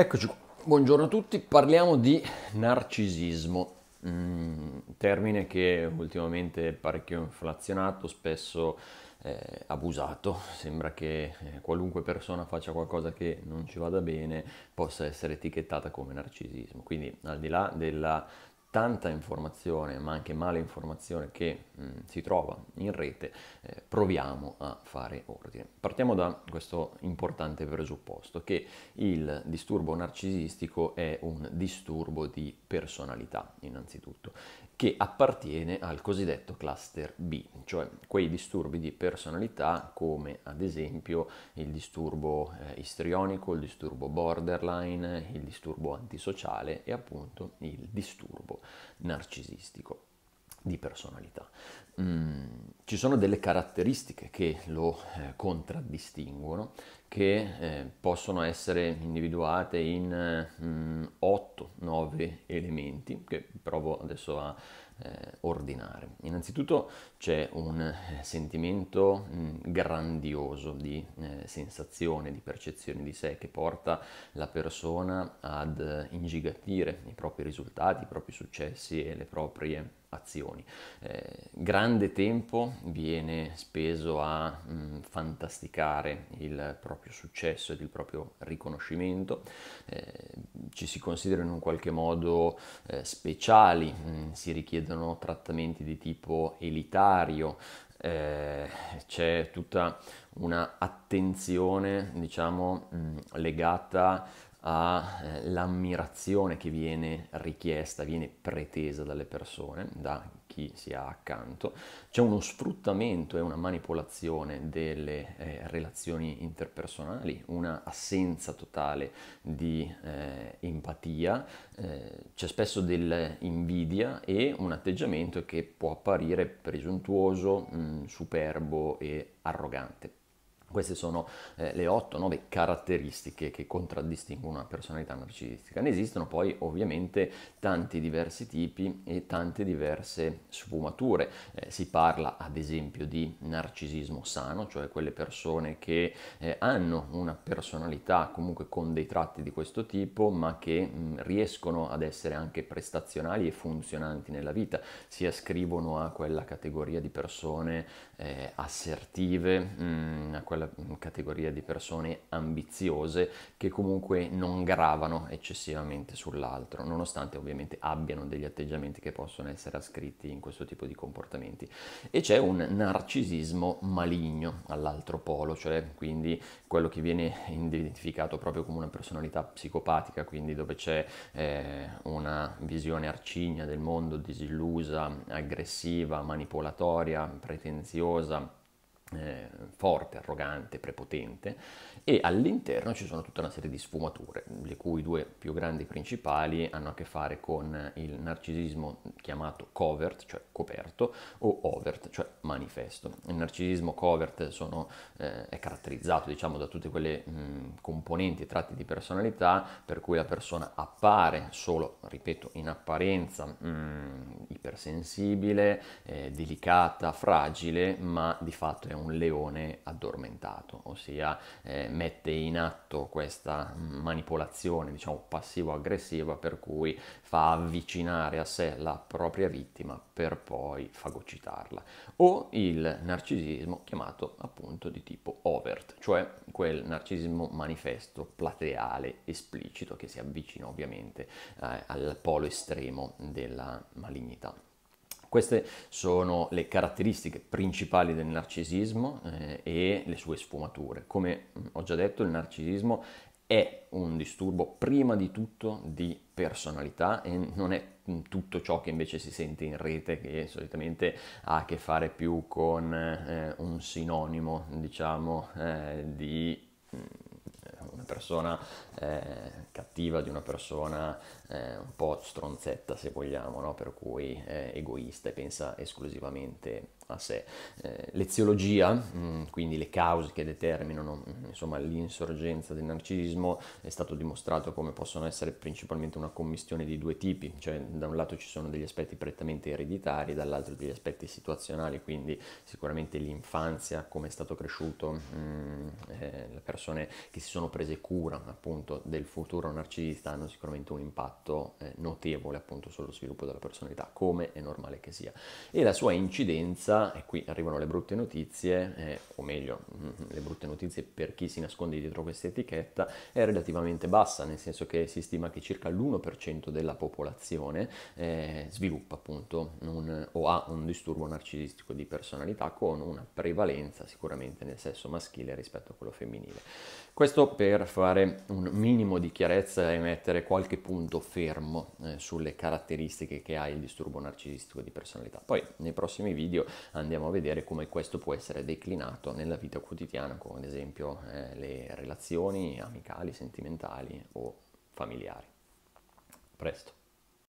Eccoci qua. Buongiorno a tutti, parliamo di narcisismo, mm, termine che ultimamente è parecchio inflazionato, spesso eh, abusato, sembra che eh, qualunque persona faccia qualcosa che non ci vada bene possa essere etichettata come narcisismo, quindi al di là della tanta informazione, ma anche male informazione che mh, mm, si trova in rete, eh, proviamo a fare ordine. Partiamo da questo importante presupposto che il disturbo narcisistico è un disturbo di personalità, innanzitutto, che appartiene al cosiddetto cluster B, cioè quei disturbi di personalità come ad esempio il disturbo eh, istrionico, il disturbo borderline, il disturbo antisociale e appunto il disturbo narcisistico di personalità. Mm, ci sono delle caratteristiche che lo eh, contraddistinguono, che eh, possono essere individuate in eh, 8-9 mm, elementi, che provo adesso a eh, ordinare. Innanzitutto c'è un eh, sentimento mh, mm, grandioso di eh, sensazione, di percezione di sé che porta la persona ad eh, ingigantire i propri risultati, i propri successi e le proprie azioni. Eh, grande tempo viene speso a mh, mm, fantasticare il proprio successo ed il proprio riconoscimento, eh, ci si considera in un qualche modo eh, speciali, mh, mm, si richiede utilizzano trattamenti di tipo elitario, eh, c'è tutta un'attenzione diciamo, mm, legata all'ammirazione eh, che viene richiesta, viene pretesa dalle persone, da chi si ha accanto, c'è uno sfruttamento e una manipolazione delle eh, relazioni interpersonali, una assenza totale di eh, empatia, eh, c'è spesso dell'invidia e un atteggiamento che può apparire presuntuoso, mh, mm, superbo e arrogante. Queste sono eh, le 8-9 caratteristiche che contraddistinguono una personalità narcisistica. Ne esistono poi ovviamente tanti diversi tipi e tante diverse sfumature. Eh, si parla ad esempio di narcisismo sano, cioè quelle persone che eh, hanno una personalità comunque con dei tratti di questo tipo, ma che mh, mm, riescono ad essere anche prestazionali e funzionanti nella vita. Si ascrivono a quella categoria di persone eh, assertive, mh, mm, a quella quella categoria di persone ambiziose che comunque non gravano eccessivamente sull'altro, nonostante ovviamente abbiano degli atteggiamenti che possono essere ascritti in questo tipo di comportamenti. E c'è un narcisismo maligno all'altro polo, cioè quindi quello che viene identificato proprio come una personalità psicopatica, quindi dove c'è eh, una visione arcigna del mondo, disillusa, aggressiva, manipolatoria, pretenziosa eh, forte, arrogante, prepotente e all'interno ci sono tutta una serie di sfumature, le cui due più grandi principali hanno a che fare con il narcisismo chiamato covert, cioè coperto, o overt, cioè manifesto. Il narcisismo covert sono, eh, è caratterizzato diciamo, da tutte quelle mh, componenti e tratti di personalità per cui la persona appare solo, ripeto, in apparenza mh, ipersensibile, eh, delicata, fragile, ma di fatto è un leone addormentato, ossia eh, mette in atto questa manipolazione, diciamo, passivo-aggressiva per cui fa avvicinare a sé la propria vittima per poi fagocitarla. O il narcisismo chiamato appunto di tipo overt, cioè quel narcisismo manifesto, plateale, esplicito che si avvicina ovviamente eh, al polo estremo della malignità. Queste sono le caratteristiche principali del narcisismo eh, e le sue sfumature. Come mm, ho già detto, il narcisismo è un disturbo prima di tutto di personalità e non è mm, tutto ciò che invece si sente in rete, che solitamente ha a che fare più con eh, un sinonimo, diciamo, eh, di mm, una persona eh, cattiva di una persona eh, un po' stronzetta se vogliamo, no? per cui è egoista e pensa esclusivamente a sé. Eh, l'eziologia, mh, mm, quindi le cause che determinano mm, insomma, l'insorgenza del narcisismo, è stato dimostrato come possono essere principalmente una commistione di due tipi, cioè da un lato ci sono degli aspetti prettamente ereditari, dall'altro degli aspetti situazionali, quindi sicuramente l'infanzia, come è stato cresciuto, mh, mm, eh, le persone che si sono prese cura appunto appunto del futuro narcisista hanno sicuramente un impatto eh, notevole appunto sullo sviluppo della personalità, come è normale che sia. E la sua incidenza, e qui arrivano le brutte notizie, eh, o meglio, mm, le brutte notizie per chi si nasconde dietro questa etichetta, è relativamente bassa, nel senso che si stima che circa l'1% della popolazione eh, sviluppa appunto un, o ha un disturbo narcisistico di personalità con una prevalenza sicuramente nel sesso maschile rispetto a quello femminile. Questo per fare un minimo di chiarezza e mettere qualche punto fermo eh, sulle caratteristiche che ha il disturbo narcisistico di personalità. Poi nei prossimi video andiamo a vedere come questo può essere declinato nella vita quotidiana, come ad esempio eh, le relazioni amicali, sentimentali o familiari. Presto.